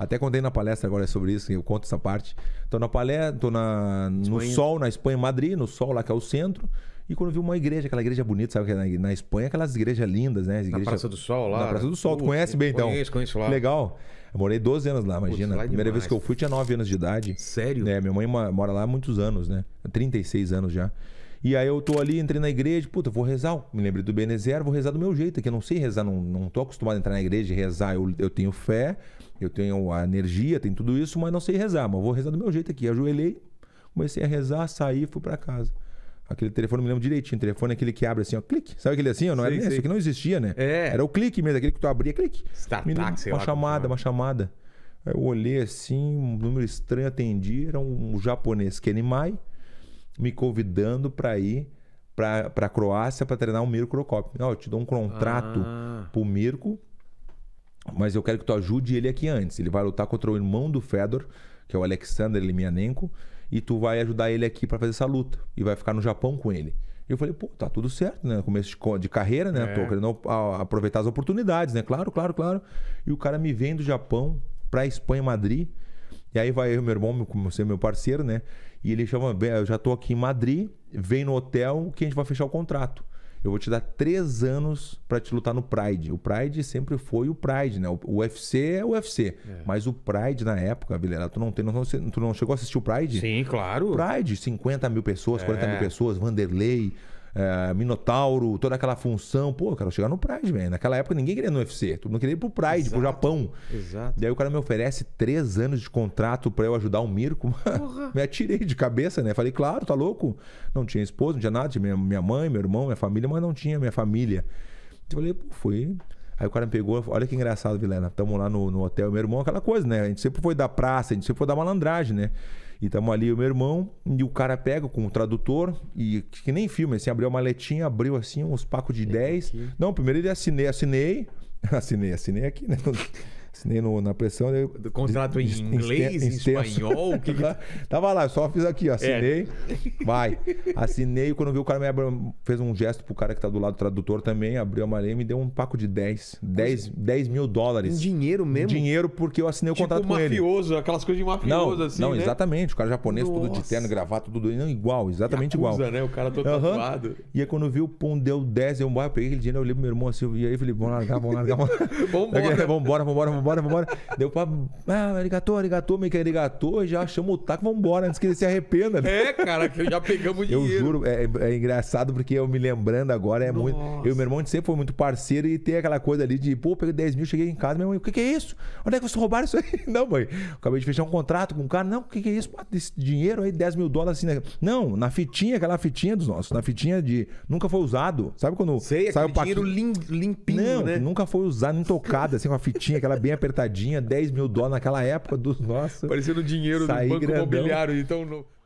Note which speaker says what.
Speaker 1: Até contei na palestra agora sobre isso, eu conto essa parte. Tô na palestra, tô na, no Espanha. sol, na Espanha, Madrid, no sol lá que é o centro. E quando eu vi uma igreja, aquela igreja bonita, sabe? É na, na Espanha, aquelas igrejas lindas, né? na Praça do Sol lá. Na Praça do Sol, tu conhece bem então? Conheço, conheço lá. Legal. Eu morei 12 anos lá, imagina. Putz, lá é Primeira vez que eu fui, tinha 9 anos de idade. Sério? É, minha mãe mora lá há muitos anos, né? 36 anos já. E aí eu tô ali, entrei na igreja, puta, vou rezar. Me lembrei do Benezer, vou rezar do meu jeito, que eu não sei rezar, não, não tô acostumado a entrar na igreja e rezar. Eu, eu tenho fé, eu tenho a energia, tenho tudo isso, mas não sei rezar. Mas vou rezar do meu jeito aqui. Ajoelhei, comecei a rezar, saí, fui para casa. Aquele telefone, me lembro direitinho. Telefone é aquele que abre assim, ó, clique. Sabe aquele assim? Ó, não sei, era, Isso que não existia, né? É. Era o clique mesmo, aquele que tu abria, clique. Startaxi, uma chamada, uma chamada. Aí eu olhei assim, um número estranho, atendi. Era um japonês, Kenimai me convidando para ir para a Croácia para treinar o Mirko Crocop. Não, eu te dou um contrato ah. pro Mirko, mas eu quero que tu ajude ele aqui antes. Ele vai lutar contra o irmão do Fedor, que é o Alexander Limianenko, e tu vai ajudar ele aqui para fazer essa luta e vai ficar no Japão com ele. Eu falei, pô, tá tudo certo, né? Começo de carreira, né? É. Tô querendo aproveitar as oportunidades, né? Claro, claro, claro. E o cara me vem do Japão pra Espanha, Madrid e aí vai meu irmão, como ser meu parceiro, né? E ele chama, eu já tô aqui em Madrid, vem no hotel que a gente vai fechar o contrato. Eu vou te dar três anos para te lutar no Pride. O Pride sempre foi o Pride, né? O UFC é o UFC. É. Mas o Pride na época, Vilela, tu não, tem, não, tu não chegou a assistir o Pride? Sim, claro. Pride, 50 mil pessoas, é. 40 mil pessoas, Vanderlei é, Minotauro, toda aquela função. Pô, eu quero chegar no Pride, velho. Naquela época ninguém queria no UFC. Todo mundo queria ir pro Pride, Exato. pro Japão. Exato. Daí o cara me oferece três anos de contrato para eu ajudar o Mirko. me atirei de cabeça, né? Falei, claro, tá louco? Não tinha esposa, não tinha nada, tinha minha mãe, meu irmão, minha família, mas não tinha minha família. Eu falei, pô, foi. Aí o cara me pegou, olha que engraçado, Vilena. Tamo lá no, no hotel, meu irmão, aquela coisa, né? A gente sempre foi da praça, a gente sempre foi da malandragem, né? E tamo ali, o meu irmão, e o cara pega com o tradutor, e que nem filme, assim, abriu a maletinha, abriu assim uns pacos de 10. Não, primeiro ele assinei, assinei, assinei, assinei aqui, né? assinei no, na pressão. Eu, né? Do contrato em inglês, em espanhol? Que que... Tava tá, lá, só fiz aqui, é. assinei, é. vai. Assinei, quando vi o cara me abriu, fez um gesto pro cara que tá do lado do tradutor também, abriu a malinha e me deu um paco de 10. 10, 10 mil dólares. dinheiro mesmo? dinheiro, porque eu assinei o tipo contrato mafioso, com ele. mafioso, aquelas coisas de mafioso, não, assim, Não, né? exatamente. O cara japonês, Nossa. tudo de terno, gravata, tudo não, igual, exatamente Yakuza, igual. né? O cara todo uhum. tatuado. E aí quando viu, pum, deu 10, eu, eu peguei aquele dinheiro, eu olhei pro meu irmão assim, e vi aí, falei, vamos largar, vamos largar, vamos embora, vamos embora, vamos embora vambora, vambora. Deu pra. Ah, arigatô, me meio que arigatô, já chama o taco, vambora, antes que ele se arrependa, né? É, cara, que já pegamos dinheiro. Eu juro, é, é engraçado porque eu me lembrando agora, é Nossa. muito. Eu e meu irmão sempre foi muito parceiro e tem aquela coisa ali de, pô, peguei 10 mil, cheguei em casa, minha mãe, o que, que é isso? Onde é que vocês roubaram isso aí? Não, mãe, acabei de fechar um contrato com um cara, não, o que, que é isso? Pô, esse dinheiro aí, 10 mil dólares assim, né? Não, na fitinha, aquela fitinha dos nossos, na fitinha de. Nunca foi usado. Sabe quando. Sei, sai o paquinho. dinheiro limpinho, não, né? Nunca foi usado, tocado, assim, com a fitinha, aquela bem bem apertadinha, 10 mil dólares naquela época dos nossos. Parecendo dinheiro do banco grandão. imobiliário. Então, no...